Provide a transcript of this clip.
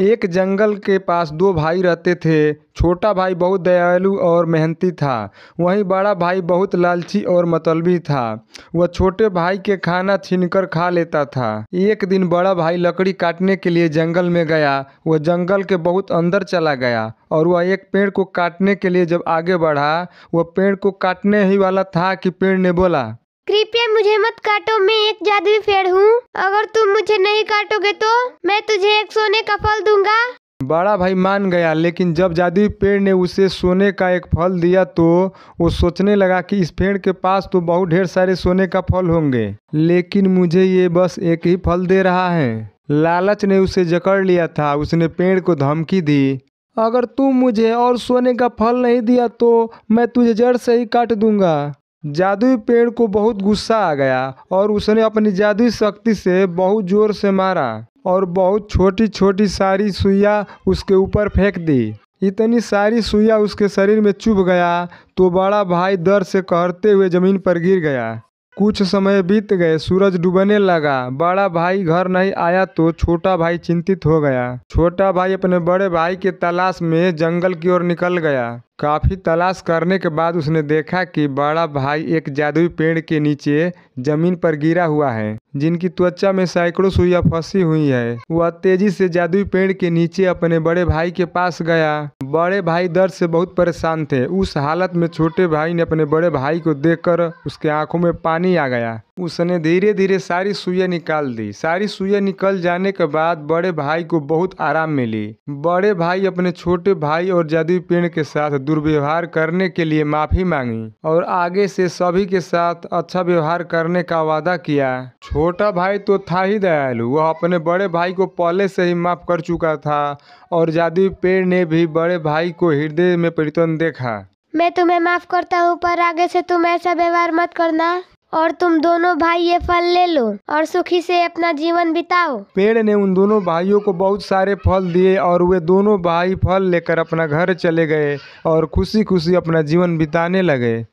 एक जंगल के पास दो भाई रहते थे छोटा भाई बहुत दयालु और मेहनती था वहीं बड़ा भाई बहुत लालची और मतलबी था वह छोटे भाई के खाना छीनकर खा लेता था एक दिन बड़ा भाई लकड़ी काटने के लिए जंगल में गया वह जंगल के बहुत अंदर चला गया और वह एक पेड़ को काटने के लिए जब आगे बढ़ा वह पेड़ को काटने ही वाला था कि पेड़ ने बोला कृपया मुझे मत काटो मैं एक जादुई पेड़ हूँ अगर तुम मुझे नहीं काटोगे तो मैं तुझे एक सोने का फल दूंगा बड़ा भाई मान गया लेकिन जब जादुई पेड़ ने उसे सोने का एक फल दिया तो वो सोचने लगा कि इस पेड़ के पास तो बहुत ढेर सारे सोने का फल होंगे लेकिन मुझे ये बस एक ही फल दे रहा है लालच ने उसे जकड़ लिया था उसने पेड़ को धमकी दी अगर तुम मुझे और सोने का फल नहीं दिया तो मैं तुझे जड़ से ही काट दूंगा जादुई पेड़ को बहुत गुस्सा आ गया और उसने अपनी जादुई शक्ति से बहुत जोर से मारा और बहुत छोटी छोटी सारी सुइया उसके ऊपर फेंक दी इतनी सारी सुइया उसके शरीर में चुभ गया तो बड़ा भाई दर्द से कहते हुए ज़मीन पर गिर गया कुछ समय बीत गए सूरज डूबने लगा बड़ा भाई घर नहीं आया तो छोटा भाई चिंतित हो गया छोटा भाई अपने बड़े भाई के तलाश में जंगल की ओर निकल गया काफ़ी तलाश करने के बाद उसने देखा कि बड़ा भाई एक जादुई पेड़ के नीचे जमीन पर गिरा हुआ है जिनकी त्वचा में सैकड़ों सुइया फंसी हुई है वह तेजी से जादुई पेड़ के नीचे अपने बड़े भाई के पास गया बड़े भाई दर्द से बहुत परेशान थे उस हालत में छोटे भाई ने अपने बड़े भाई को देखकर उसके आंखों में पानी आ गया उसने धीरे धीरे सारी सुइया निकाल दी सारी सुइया निकल जाने के बाद बड़े भाई को बहुत आराम मिली बड़े भाई अपने छोटे भाई और जादु पेड़ के साथ दुर्व्यवहार करने के लिए माफी मांगी और आगे से सभी के साथ अच्छा व्यवहार करने का वादा किया छोटा भाई तो था ही दयालु वह अपने बड़े भाई को पहले से ही माफ कर चुका था और जादु पेड़ ने भी बड़े भाई को हृदय में परिवर्तन देखा मैं तुम्हें माफ करता हूँ पर आगे से तुम ऐसा व्यवहार मत करना और तुम दोनों भाई ये फल ले लो और सुखी से अपना जीवन बिताओ पेड़ ने उन दोनों भाइयों को बहुत सारे फल दिए और वे दोनों भाई फल लेकर अपना घर चले गए और खुशी खुशी अपना जीवन बिताने लगे